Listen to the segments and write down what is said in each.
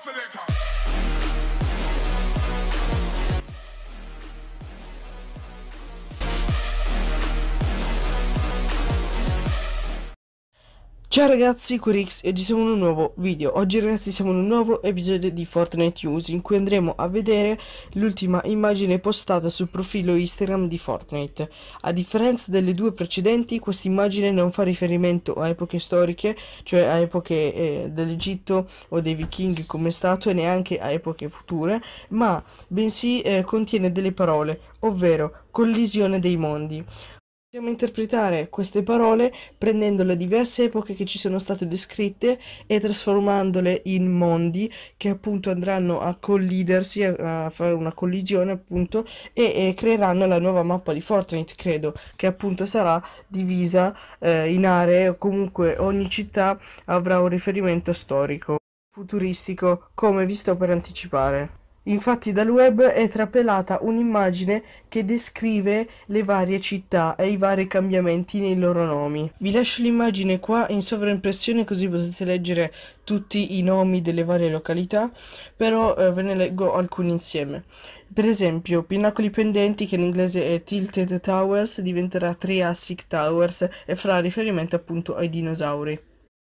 oscillator. Ciao ragazzi, qui Rix e oggi siamo in un nuovo video. Oggi ragazzi siamo in un nuovo episodio di Fortnite News in cui andremo a vedere l'ultima immagine postata sul profilo Instagram di Fortnite. A differenza delle due precedenti, questa immagine non fa riferimento a epoche storiche, cioè a epoche eh, dell'Egitto o dei vichinghi come stato e neanche a epoche future, ma bensì eh, contiene delle parole, ovvero collisione dei mondi. Possiamo interpretare queste parole prendendo le diverse epoche che ci sono state descritte e trasformandole in mondi che appunto andranno a collidersi, a fare una collisione appunto, e, e creeranno la nuova mappa di Fortnite, credo, che appunto sarà divisa eh, in aree o comunque ogni città avrà un riferimento storico, futuristico, come vi sto per anticipare. Infatti dal web è trapelata un'immagine che descrive le varie città e i vari cambiamenti nei loro nomi. Vi lascio l'immagine qua in sovraimpressione così potete leggere tutti i nomi delle varie località, però eh, ve ne leggo alcuni insieme. Per esempio, Pinnacoli Pendenti, che in inglese è Tilted Towers, diventerà Triassic Towers e farà riferimento appunto ai dinosauri.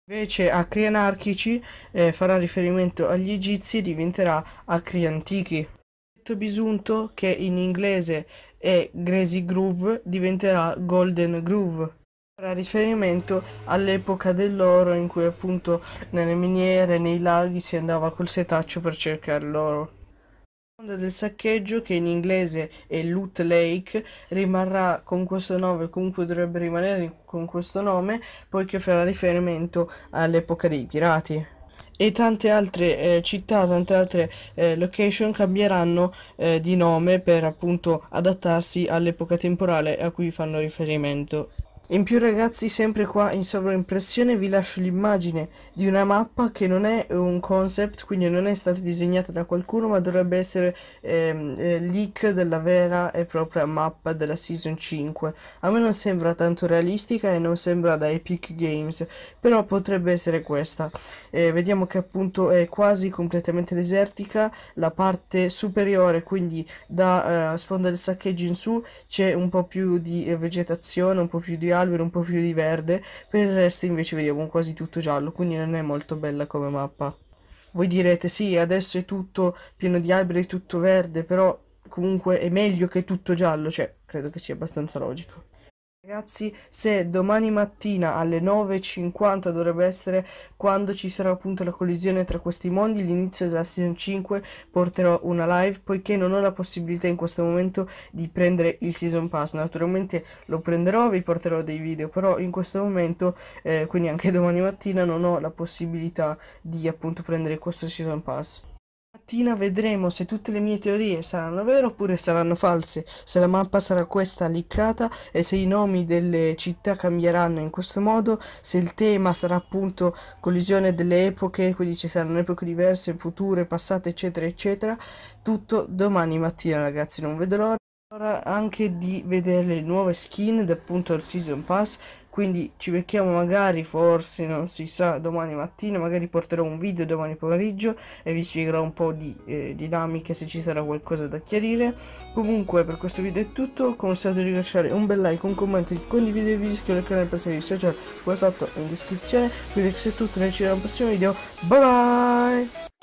Invece acri anarchici eh, farà riferimento agli egizi e diventerà acri antichi. Detto bisunto, che in inglese è Grazy Groove, diventerà Golden Groove. Farà riferimento all'epoca dell'oro in cui appunto nelle miniere, nei laghi si andava col setaccio per cercare l'oro del saccheggio che in inglese è Loot Lake rimarrà con questo nome comunque dovrebbe rimanere con questo nome poiché farà riferimento all'epoca dei pirati e tante altre eh, città, tante altre eh, location cambieranno eh, di nome per appunto adattarsi all'epoca temporale a cui fanno riferimento in più ragazzi sempre qua in sovraimpressione vi lascio l'immagine di una mappa che non è un concept quindi non è stata disegnata da qualcuno ma dovrebbe essere ehm, eh, leak della vera e propria mappa della season 5 a me non sembra tanto realistica e non sembra da Epic Games però potrebbe essere questa eh, vediamo che appunto è quasi completamente desertica la parte superiore quindi da eh, sponda del saccheggio in su c'è un po' più di eh, vegetazione un po' più di albero, un po' più di verde, per il resto invece vediamo quasi tutto giallo, quindi non è molto bella come mappa. Voi direte sì, adesso è tutto pieno di alberi, tutto verde, però comunque è meglio che tutto giallo, cioè credo che sia abbastanza logico. Ragazzi, se domani mattina alle 9.50 dovrebbe essere quando ci sarà appunto la collisione tra questi mondi, l'inizio della season 5 porterò una live poiché non ho la possibilità in questo momento di prendere il season pass, naturalmente lo prenderò, vi porterò dei video, però in questo momento, eh, quindi anche domani mattina, non ho la possibilità di appunto prendere questo season pass mattina vedremo se tutte le mie teorie saranno vere oppure saranno false, se la mappa sarà questa liccata e se i nomi delle città cambieranno in questo modo, se il tema sarà appunto collisione delle epoche, quindi ci saranno epoche diverse, future, passate, eccetera, eccetera. Tutto domani mattina ragazzi, non vedo l'ora. Ora anche di vedere le nuove skin appunto il season pass quindi ci becchiamo magari forse non si sa domani mattina magari porterò un video domani pomeriggio e vi spiegherò un po' di eh, dinamiche se ci sarà qualcosa da chiarire comunque per questo video è tutto consigliate di lasciare un bel like un commento di condividere il video iscrivervi al canale per seguire social qua sotto in descrizione quindi questo è tutto noi ci vediamo al prossimo video bye bye